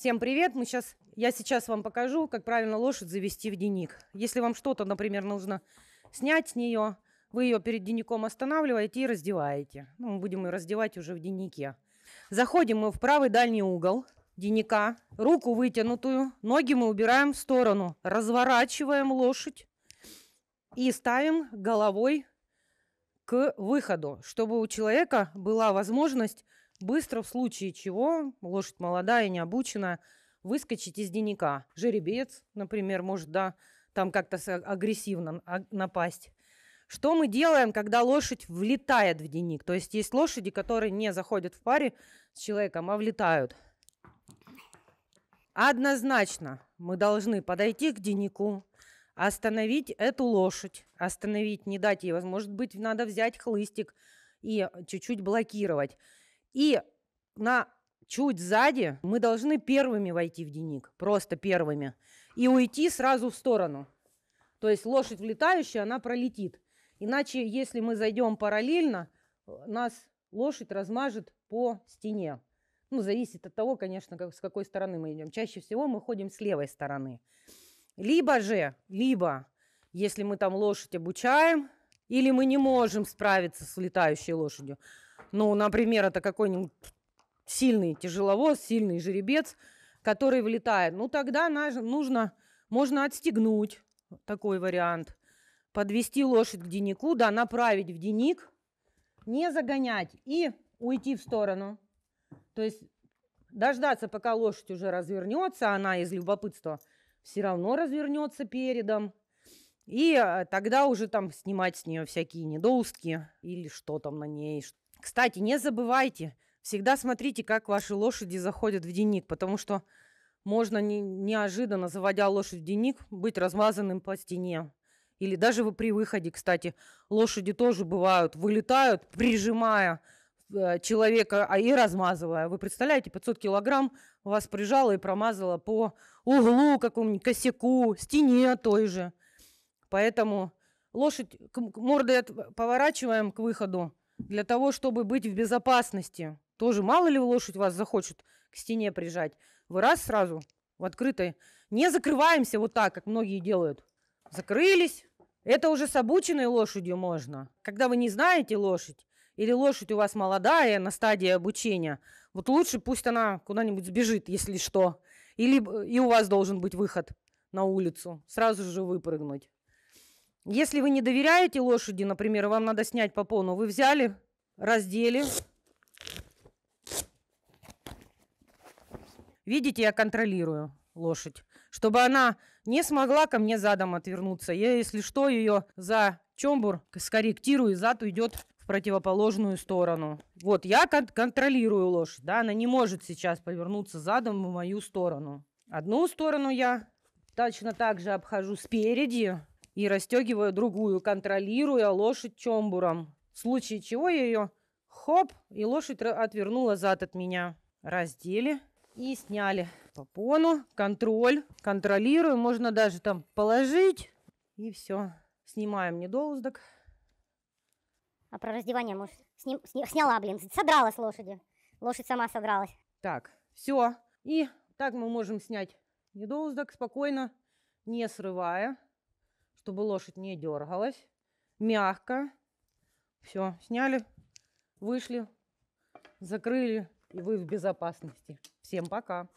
Всем привет! Мы сейчас, я сейчас вам покажу, как правильно лошадь завести в деник. Если вам что-то, например, нужно снять с нее, вы ее перед деником останавливаете и раздеваете. Ну, мы будем ее раздевать уже в денике. Заходим мы в правый дальний угол деника, руку вытянутую, ноги мы убираем в сторону, разворачиваем лошадь и ставим головой к выходу, чтобы у человека была возможность Быстро, в случае чего, лошадь молодая, необученная, выскочить из денника. Жеребец, например, может, да, там как-то а, агрессивно а, напасть. Что мы делаем, когда лошадь влетает в денник? То есть есть лошади, которые не заходят в паре с человеком, а влетают. Однозначно мы должны подойти к денику, остановить эту лошадь, остановить, не дать ей может быть, надо взять хлыстик и чуть-чуть блокировать. И на чуть сзади мы должны первыми войти в деник, просто первыми, и уйти сразу в сторону. То есть лошадь влетающая, она пролетит. Иначе, если мы зайдем параллельно, э, нас лошадь размажет по стене. Ну, зависит от того, конечно, как, с какой стороны мы идем. Чаще всего мы ходим с левой стороны. Либо же, либо, если мы там лошадь обучаем, или мы не можем справиться с летающей лошадью, ну, например, это какой-нибудь сильный тяжеловоз, сильный жеребец, который влетает. Ну, тогда нужно, можно отстегнуть такой вариант. Подвести лошадь к денику, да, направить в денник, не загонять и уйти в сторону. То есть дождаться, пока лошадь уже развернется, она из любопытства все равно развернется передом. И э, тогда уже там снимать с нее всякие недоуски или что там на ней, кстати, не забывайте, всегда смотрите, как ваши лошади заходят в денник, потому что можно не, неожиданно, заводя лошадь в денник, быть размазанным по стене. Или даже при выходе, кстати, лошади тоже бывают, вылетают, прижимая э, человека, а и размазывая. Вы представляете, 500 килограмм вас прижало и промазало по углу какому-нибудь, косяку, стене той же. Поэтому лошадь, мордой поворачиваем к выходу, для того, чтобы быть в безопасности. Тоже мало ли лошадь вас захочет к стене прижать. Вы раз сразу в открытой. Не закрываемся вот так, как многие делают. Закрылись. Это уже с обученной лошадью можно. Когда вы не знаете лошадь, или лошадь у вас молодая на стадии обучения, вот лучше пусть она куда-нибудь сбежит, если что. Или и у вас должен быть выход на улицу, сразу же выпрыгнуть. Если вы не доверяете лошади, например, вам надо снять попону, вы взяли, раздели. Видите, я контролирую лошадь, чтобы она не смогла ко мне задом отвернуться. Я, если что, ее за чомбур скорректирую, и зад уйдет в противоположную сторону. Вот, я кон- контролирую лошадь, да, она не может сейчас повернуться задом в мою сторону. Одну сторону я точно так же обхожу спереди, и расстегиваю другую, контролируя а лошадь чомбуром. В случае чего я ее хоп, и лошадь отвернула зад от меня. Раздели и сняли попону, контроль, контролирую. можно даже там положить, и все. Снимаем недоуздок. А про раздевание, может, сним, сни, сняла, блин, содрала с лошади. Лошадь сама содралась. Так, все. И так мы можем снять недоуздок спокойно, не срывая чтобы лошадь не дергалась. Мягко. Все, сняли, вышли, закрыли, и вы в безопасности. Всем пока!